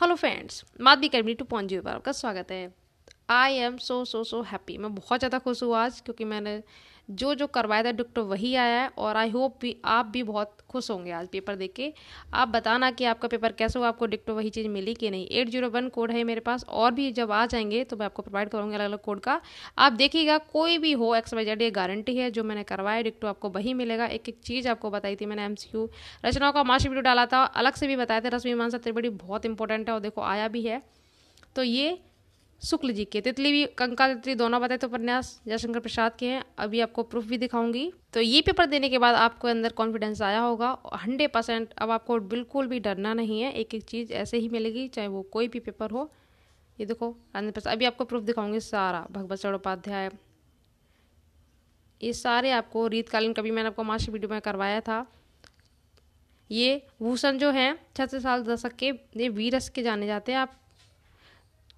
hello friends Madhavi कैमरी टू पॉन्जी पर आपका स्वागत है I am so so so happy मैं बहुत ज़्यादा खुश हूँ आज क्योंकि मैंने जो जो करवाया था डॉक्टर वही आया है और आई होप भी आप भी बहुत खुश होंगे आज पेपर देख के आप बताना कि आपका पेपर कैसे हुआ आपको डिक्टो वही चीज़ मिली कि नहीं एट जीरो वन कोड है मेरे पास और भी जब आ जाएंगे तो मैं आपको प्रोवाइड करूँगी अलग अलग कोड का आप देखिएगा कोई भी हो एक्स वाई जेड ये गारंटी है जो मैंने करवाया डिक्टो आपको वही मिलेगा एक एक चीज़ आपको बताई थी मैंने एम सी यू रचनाओं का मार्च वीडियो डाला था अलग से भी बताया था रश्मि मानसा त्रिवेड़ी बहुत इंपॉर्टेंट है और देखो आया भी है तो ये शुक्ल जी के तितली भी कंका तितली दोनों बताए तो उपन्यास जयशंकर प्रसाद के हैं अभी आपको प्रूफ भी दिखाऊंगी तो ये पेपर देने के बाद आपको अंदर कॉन्फिडेंस आया होगा हंड्रेड परसेंट अब आपको बिल्कुल भी डरना नहीं है एक एक चीज़ ऐसे ही मिलेगी चाहे वो कोई भी पेपर हो ये देखो हंड्रेड परसेंट अभी आपको प्रूफ दिखाऊंगी सारा भगवत चौड़ोपाध्याय ये सारे आपको रीतकालीन कभी मैंने आपको मास्टर वीडियो में करवाया था ये भूषण जो हैं छत्तीस साल दशक के ये वीरस के जाने जाते हैं आप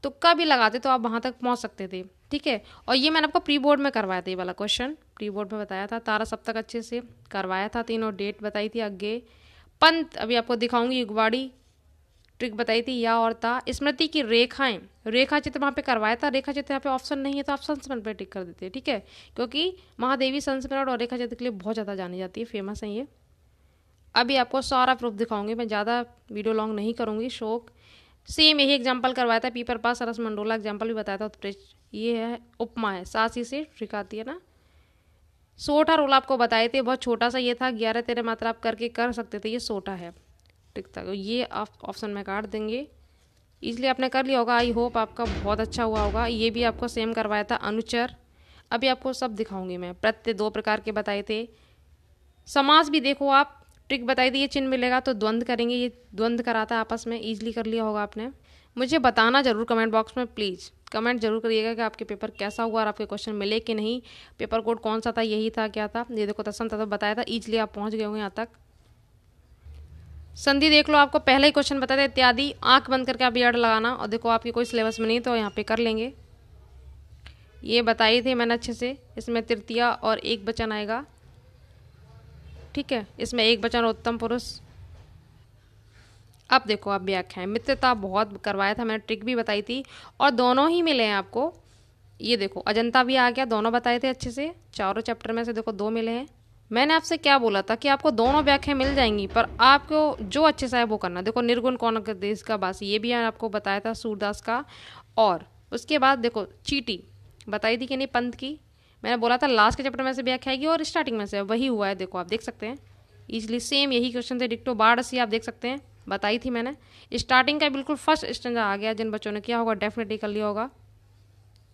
तुक्का भी लगाते तो आप वहाँ तक पहुँच सकते थे ठीक है और ये मैंने आपको प्री बोर्ड में करवाया था ये वाला क्वेश्चन प्री बोर्ड में बताया था तारा सप्तक अच्छे से करवाया था तीनों डेट बताई थी अगे पंत अभी आपको दिखाऊंगी युगवाड़ी ट्रिक बताई थी या और था स्मृति की रेखाएं रेखा चित्र वहाँ पे करवाया था रेखा चित्र यहाँ पे ऑप्शन नहीं है तो आप संस्मरण पे टिक कर देते हैं ठीक है क्योंकि महादेवी संस्मरण और रेखा चित्र के लिए बहुत ज़्यादा जानी जाती है फेमस है ये अभी आपको सारा प्रूफ दिखाऊंगी मैं ज़्यादा वीडियो लॉन्ग नहीं करूँगी शोक सेम यही एग्जाम्पल करवाया था पीपर पास सरस मंडोला एग्जाम्पल भी बताया था उत्प्रेस तो ये है उपमा है सासी से ठिकाती है ना सोटा रोल आपको बताए थे बहुत छोटा सा ये था ग्यारह तेरह मात्रा आप करके कर सकते थे ये सोटा है ठीक था ये आप ऑप्शन में काट देंगे इसलिए आपने कर लिया होगा आई होप आपका बहुत अच्छा हुआ होगा ये भी आपको सेम करवाया था अनुचर अभी आपको सब दिखाऊंगी मैं प्रत्यय दो प्रकार के बताए थे समास भी देखो आप ट्रिक बताई थी ये चिन्ह मिलेगा तो द्वंद करेंगे ये द्वंद कराता है आपस में ईजिली कर लिया होगा आपने मुझे बताना ज़रूर कमेंट बॉक्स में प्लीज़ कमेंट जरूर करिएगा कि आपके पेपर कैसा हुआ और आपके क्वेश्चन मिले कि नहीं पेपर कोड कौन सा था यही था क्या था ये देखो था तथा बताया था ईजिली आप पहुँच गए होंगे यहाँ तक संधि देख लो आपको पहला ही क्वेश्चन बताया था इत्यादि आँख बंद करके आप यार्ड लगाना और देखो आपकी कोई सिलेबस में नहीं तो यहाँ पर कर लेंगे ये बताई थी मैंने अच्छे से इसमें तृतीया और एक बचन आएगा ठीक है इसमें एक बचन उत्तम पुरुष अब देखो अब व्याख्या है मित्रता बहुत करवाया था मैंने ट्रिक भी बताई थी और दोनों ही मिले हैं आपको ये देखो अजंता भी आ गया दोनों बताए थे अच्छे से चारों चैप्टर में से देखो दो मिले हैं मैंने आपसे क्या बोला था कि आपको दोनों व्याख्याएं मिल जाएंगी पर आपको जो अच्छे से है वो करना देखो निर्गुण कौन देश का बास ये भी आपको बताया था सूरदास का और उसके बाद देखो चीटी बताई थी कि नहीं पंथ की मैंने बोला था लास्ट के चैप्टर में से भी आएगी और स्टार्टिंग में से वही हुआ है देखो आप देख सकते हैं ईजिली सेम यही क्वेश्चन थे डिक्टो बाढ़ सी आप देख सकते हैं बताई थी मैंने स्टार्टिंग का बिल्कुल फर्स्ट स्टेंजा आ गया जिन बच्चों ने किया होगा डेफिनेटली कर लिया होगा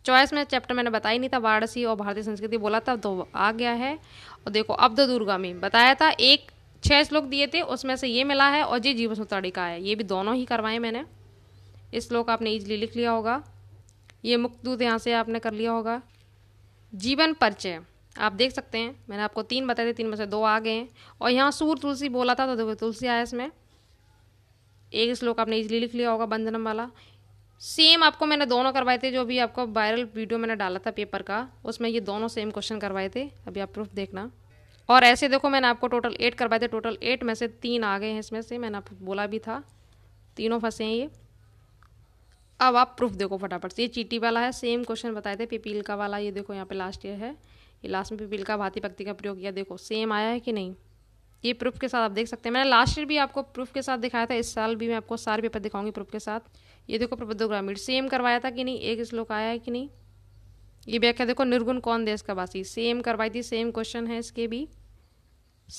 चॉइस में चैप्टर मैंने बताया नहीं था वाराणसी और भारतीय संस्कृति बोला था तो आ गया है और देखो अब तो दुर्गामी बताया था एक छः श्लोक दिए थे उसमें से ये मिला है और ये जीवन सूत्राड़ी का है ये भी दोनों ही करवाए मैंने इस श्लोक आपने ईजली लिख लिया होगा ये मुक्त दूध यहाँ से आपने कर लिया होगा जीवन परिचय आप देख सकते हैं मैंने आपको तीन बताए थे तीन में से दो आ गए हैं और यहाँ सूर तुलसी बोला था तो तुलसी आया इसमें एक श्लोक आपने इजली लिख लिया होगा बंधनम वाला सेम आपको मैंने दोनों करवाए थे जो भी आपको वायरल वीडियो मैंने डाला था पेपर का उसमें ये दोनों सेम क्वेश्चन करवाए थे अभी आप प्रूफ देखना और ऐसे देखो मैंने आपको टोटल एट करवाए थे टोटल एट में से तीन आ गए हैं इसमें से मैंने आपको बोला भी था तीनों फंसे हैं ये अब आप प्रूफ देखो फटाफट से ये चीटी वाला है सेम क्वेश्चन बताए थे पीपील का वाला ये देखो यहाँ पे लास्ट ईयर है ये लास्ट में पीपील का भाती भक्ति का प्रयोग किया देखो सेम आया है कि नहीं ये प्रूफ के साथ आप देख सकते हैं मैंने लास्ट ईयर भी आपको प्रूफ के साथ दिखाया था इस साल भी मैं आपको सारे पेपर दिखाऊंगी प्रूफ के साथ ये देखो प्रबुद्ध ग्रामीण सेम करवाया था कि नहीं एक श्लोक आया है कि नहीं ये व्याख्या देखो निर्गुण कौन देश का वासी सेम करवाई थी सेम क्वेश्चन है इसके भी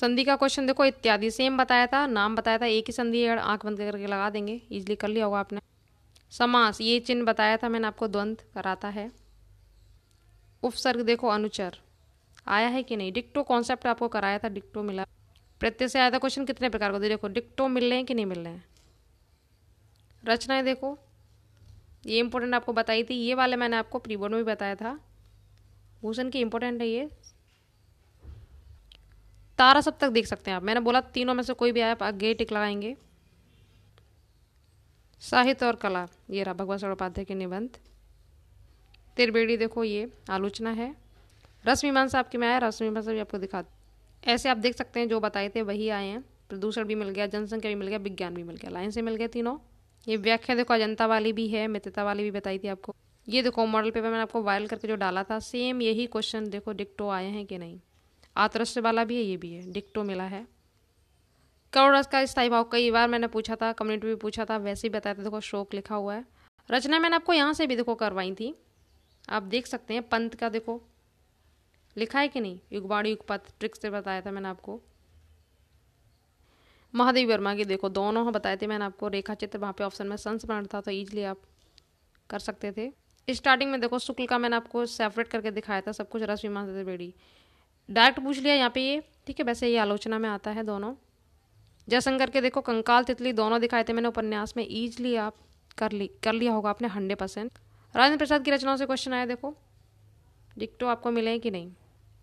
संधि का क्वेश्चन देखो इत्यादि सेम बताया था नाम बताया था एक ही संधि आंख बंद करके लगा देंगे इजिली कर लिया होगा आपने समास ये चिन्ह बताया था मैंने आपको द्वंद्व कराता है उपसर्ग देखो अनुचर आया है कि नहीं डिक्टो कॉन्सेप्ट आपको कराया था डिक्टो मिला प्रत्यय से आया था क्वेश्चन कितने प्रकार को देखो डिक्टो मिल रहे हैं कि नहीं मिल रहे हैं रचनाएं देखो ये इम्पोर्टेंट आपको बताई थी ये वाले मैंने आपको प्रीबोर्ड में भी बताया था भूषण की इम्पोर्टेंट है ये तारा सब तक देख सकते हैं आप मैंने बोला तीनों में से कोई भी आया आप गेट लगाएंगे साहित्य और कला ये रहा भगवत उपाध्याय के निबंध तिरबेड़ी देखो ये आलोचना है रस मीमांसा आपके में आया रस मीमांसा भी आपको दिखा ऐसे आप देख सकते हैं जो बताए थे वही आए हैं प्रदूषण भी मिल गया जनसंख्या भी मिल गया विज्ञान भी मिल गया लाइन से मिल गए तीनों ये व्याख्या देखो अजंता वाली भी है मित्रता वाली भी बताई थी आपको ये देखो मॉडल पेपर मैंने आपको वायरल करके जो डाला था सेम यही क्वेश्चन देखो डिक्टो आए हैं कि नहीं आतरस्य वाला भी है ये भी है डिक्टो मिला है करोड़ रस का स्थायी भाव कई बार मैंने पूछा था कम्युनिटी भी पूछा था वैसे ही बताया था देखो शोक लिखा हुआ है रचना मैंने आपको यहाँ से भी देखो करवाई थी आप देख सकते हैं पंथ का देखो लिखा है कि नहीं युगवाणी युगपथ ट्रिक से बताया था मैंने आपको महादेव वर्मा की देखो दोनों हाँ बताए थे मैंने आपको रेखा चित्र वहाँ पे ऑप्शन में संस्मरण था तो ईजिली आप कर सकते थे स्टार्टिंग में देखो शुक्ल का मैंने आपको सेपरेट करके दिखाया था सब कुछ रस विमान बेड़ी डायरेक्ट पूछ लिया यहाँ पे ये ठीक है वैसे ये आलोचना में आता है दोनों जयशंकर के देखो कंकाल तितली दोनों दिखाए थे मैंने उपन्यास में ईजली आप कर ली कर लिया होगा आपने हंड्रेड परसेंट राजेंद्र प्रसाद की रचनाओं से क्वेश्चन आया देखो डिक्टो आपको मिले कि नहीं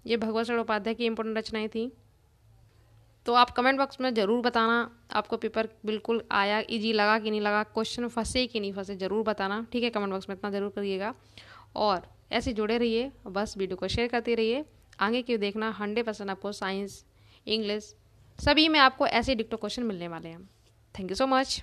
ये भगवत शरण उपाध्याय की इंपॉर्टेंट रचनाएँ थी तो आप कमेंट बॉक्स में ज़रूर बताना आपको पेपर बिल्कुल आया इजी लगा कि नहीं लगा क्वेश्चन फंसे कि नहीं फंसे ज़रूर बताना ठीक है कमेंट बॉक्स में इतना ज़रूर करिएगा और ऐसे जुड़े रहिए बस वीडियो को शेयर करते रहिए आगे की देखना हंड्रेड परसेंट आपको साइंस इंग्लिश सभी में आपको ऐसे डिक्टो क्वेश्चन मिलने वाले हैं थैंक यू सो मच